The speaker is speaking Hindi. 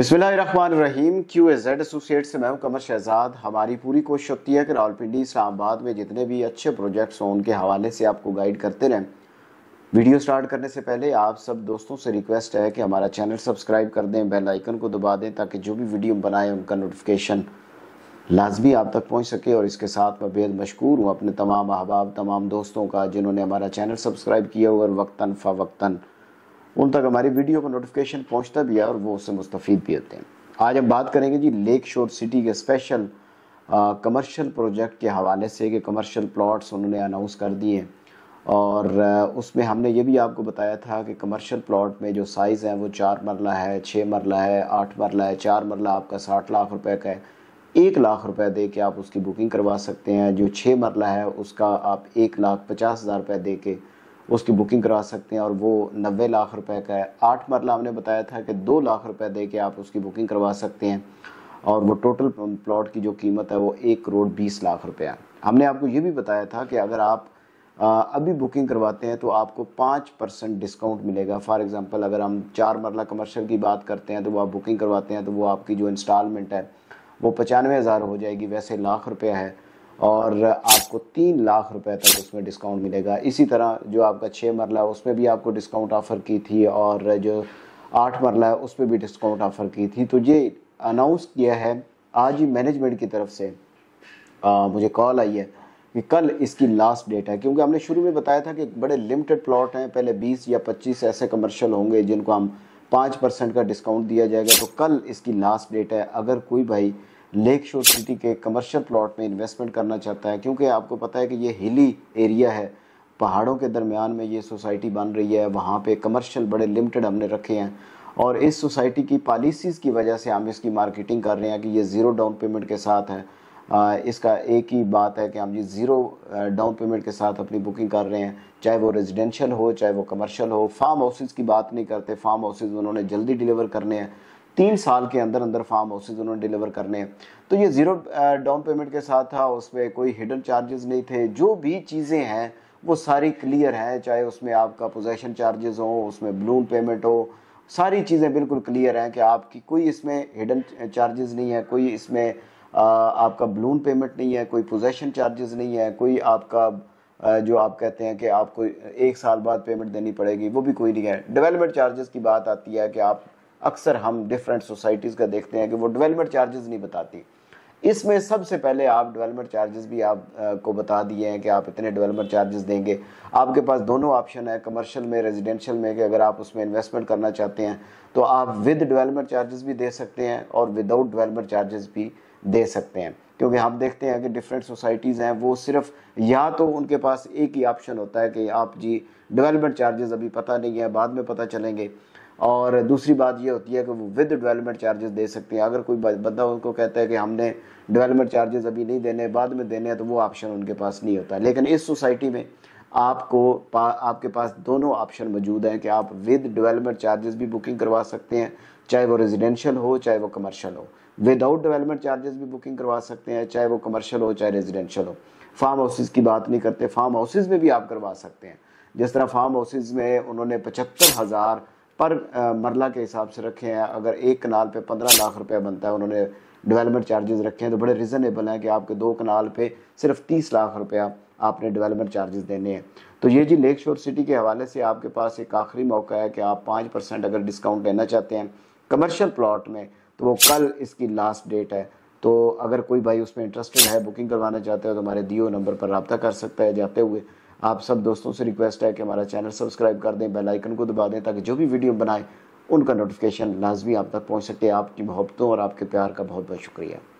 बिस्मिल्लाम क्यू ए जेड एसोसिएट से मैं हूँ कमर शहजाद हमारी पूरी कोशिश होती है कि रावलपिंडी इस्लामाबाद में जितने भी अच्छे प्रोजेक्ट्स हों उनके हवाले से आपको गाइड करते रहें वीडियो स्टार्ट करने से पहले आप सब दोस्तों से रिक्वेस्ट है कि हमारा चैनल सब्सक्राइब कर दें बेल आइकन को दबा दें ताकि जो भी वीडियो बनाएं उनका नोटिफिकेशन लाजमी आप तक पहुँच सके और इसके साथ मैं बेहद मशहूर हूँ अपने तमाम अहबाब तमाम दोस्तों का जिन्होंने हमारा चैनल सब्सक्राइब किया और वक्ता फ़ा वक्ता उन तक हमारी वीडियो का नोटिफिकेशन पहुँचता भी है और वो उससे मुस्तफ़ भी होते हैं आज हम बात करेंगे जी लेक शोर सिटी के स्पेशल कमर्शियल प्रोजेक्ट के हवाले से कि कमर्शियल प्लॉट्स उन्होंने अनाउंस कर दिए और उसमें हमने ये भी आपको बताया था कि कमर्शियल प्लॉट में जो साइज़ है वो चार मरला है छः मरला है आठ मरला है चार मरला आपका साठ लाख रुपये का है एक लाख रुपए दे के आप उसकी बुकिंग करवा सकते हैं जो छः मरला है उसका आप एक लाख पचास हज़ार रुपये दे के उसकी बुकिंग करा सकते हैं और वो नबे लाख रुपए का है आठ मरला हमने बताया था कि दो लाख रुपए दे के आप उसकी बुकिंग करवा सकते हैं और वो टोटल प्लॉट की जो कीमत है वो एक करोड़ बीस लाख रुपया हमने आपको ये भी बताया था कि अगर आप अभी बुकिंग करवाते हैं तो आपको पाँच परसेंट डिस्काउंट मिलेगा फॉर एग्ज़ाम्पल अगर हम चार मरला कमर्शल की बात करते हैं तो वो आप बुकिंग करवाते हैं तो वो आपकी जो इंस्टॉलमेंट है वो पचानवे हज़ार हो जाएगी वैसे लाख रुपया है और आपको तीन लाख रुपए तक उसमें डिस्काउंट मिलेगा इसी तरह जो आपका छः मरला है उसमें भी आपको डिस्काउंट ऑफ़र की थी और जो आठ मरला है उसमें भी डिस्काउंट ऑफ़र की थी तो ये अनाउंस किया है आज ही मैनेजमेंट की तरफ से आ, मुझे कॉल आई है कि कल इसकी लास्ट डेट है क्योंकि हमने शुरू में बताया था कि बड़े लिमिटेड प्लॉट हैं पहले 20 या 25 ऐसे कमर्शियल होंगे जिनको हम पाँच परसेंट का डिस्काउंट दिया जाएगा तो कल इसकी लास्ट डेट है अगर कोई भाई लेक शोर सिटी के कमर्शियल प्लॉट में इन्वेस्टमेंट करना चाहता है क्योंकि आपको पता है कि ये हिली एरिया है पहाड़ों के दरमियान में ये सोसाइटी बन रही है वहाँ पे कमर्शियल बड़े लिमिटेड हमने रखे हैं और इस सोसाइटी की पॉलिसीज़ की वजह से हम इसकी मार्केटिंग कर रहे हैं कि ये ज़ीरो डाउन पेमेंट के साथ है इसका एक ही बात है कि हम जी ज़ीरो डाउन पेमेंट के साथ अपनी बुकिंग कर रहे हैं चाहे वो रेजिडेंशियल हो चाहे वो कमर्शियल हो फार्म हाउसेज़ की बात नहीं करते फार्म हाउसेज़ उन्होंने जल्दी डिलीवर करने हैं तीन साल के अंदर अंदर फार्म हाउसेज उन्होंने डिलीवर करने हैं तो ये ज़ीरो डाउन पेमेंट के साथ था उसमें कोई हिडन चार्जेस नहीं थे जो भी चीज़ें हैं वो सारी क्लियर हैं चाहे उसमें आपका पोजेशन चार्जेस हो उसमें ब्लूम पेमेंट हो सारी चीज़ें बिल्कुल क्लियर हैं कि आपकी कोई इसमें हिडन चार्जेस नहीं है कोई इसमें आपका ब्लूम पेमेंट नहीं है कोई पोजेसन चार्जेस नहीं है कोई आपका जो आप कहते हैं कि आपको एक साल बाद पेमेंट देनी पड़ेगी वो भी कोई नहीं है डेवलपमेंट चार्जेस की बात आती है कि आप अक्सर हम डिफरेंट सोसाइटीज़ का देखते हैं कि वो डेवलपमेंट चार्जेस नहीं बताती इसमें सबसे पहले आप डेवलपमेंट चार्जेस भी आप आ, को बता दिए हैं कि आप इतने डेवलपमेंट चार्जेस देंगे आपके पास दोनों ऑप्शन है कमर्शियल में रेजिडेंशियल में कि अगर आप उसमें इन्वेस्टमेंट करना चाहते हैं तो आप विद डेवलपमेंट चार्जेस भी दे सकते हैं और विदाउट डेवलपमेंट चार्जेस भी दे सकते हैं क्योंकि हम देखते हैं कि डिफरेंट सोसाइटीज़ हैं वो सिर्फ या तो उनके पास एक ही ऑप्शन होता है कि आप जी डेवलपमेंट चार्जेस अभी पता नहीं है बाद में पता चलेंगे और दूसरी बात ये होती है कि वो विद डेवलपमेंट चार्जेस दे सकते हैं अगर कोई बंदा उनको कहता है कि हमने डेवलपमेंट चार्जेस अभी नहीं देने बाद में देने हैं तो वो ऑप्शन उनके पास नहीं होता लेकिन इस सोसाइटी में आपको पा, आपके पास दोनों ऑप्शन मौजूद हैं कि आप विद डेवलपमेंट चार्जेस भी बुकिंग करवा सकते हैं चाहे वो रेजिडेंशियल हो चाहे वो कमर्शियल हो विदाउट डेवलपमेंट चार्जेस भी बुकिंग करवा सकते हैं चाहे वो कमर्शियल हो चाहे रेजिडेंशियल हो फार्म हाउसेज की बात नहीं करते फार्म हाउसेज में भी आप करवा सकते हैं जिस तरह फार्म हाउसेज में उन्होंने पचहत्तर हज़ार पर मरला के हिसाब से रखे हैं अगर एक कनाल पे पंद्रह लाख रुपया बनता है उन्होंने डेवलपमेंट चार्जेस रखे हैं तो बड़े रिजनेबल हैं कि आपके दो कनाल पे सिर्फ तीस लाख रुपया आपने डेवलपमेंट चार्जेस देने हैं तो ये जी लेक शोर सिटी के हवाले से आपके पास एक आखिरी मौका है कि आप पाँच परसेंट अगर डिस्काउंट लेना चाहते हैं कमर्शियल प्लॉट में तो वो कल इसकी लास्ट डेट है तो अगर कोई भाई उसमें इंटरेस्टेड है बुकिंग करवाना चाहते हो तो हमारे दियो नंबर पर रबता कर सकता है जाते हुए आप सब दोस्तों से रिक्वेस्ट है कि हमारा चैनल सब्सक्राइब कर दें बेल आइकन को दबा दें ताकि जो भी वीडियो बनाएं उनका नोटिफिकेशन लाजमी आप तक पहुंच सके आपकी मोहब्बतों और आपके प्यार का बहुत बहुत शुक्रिया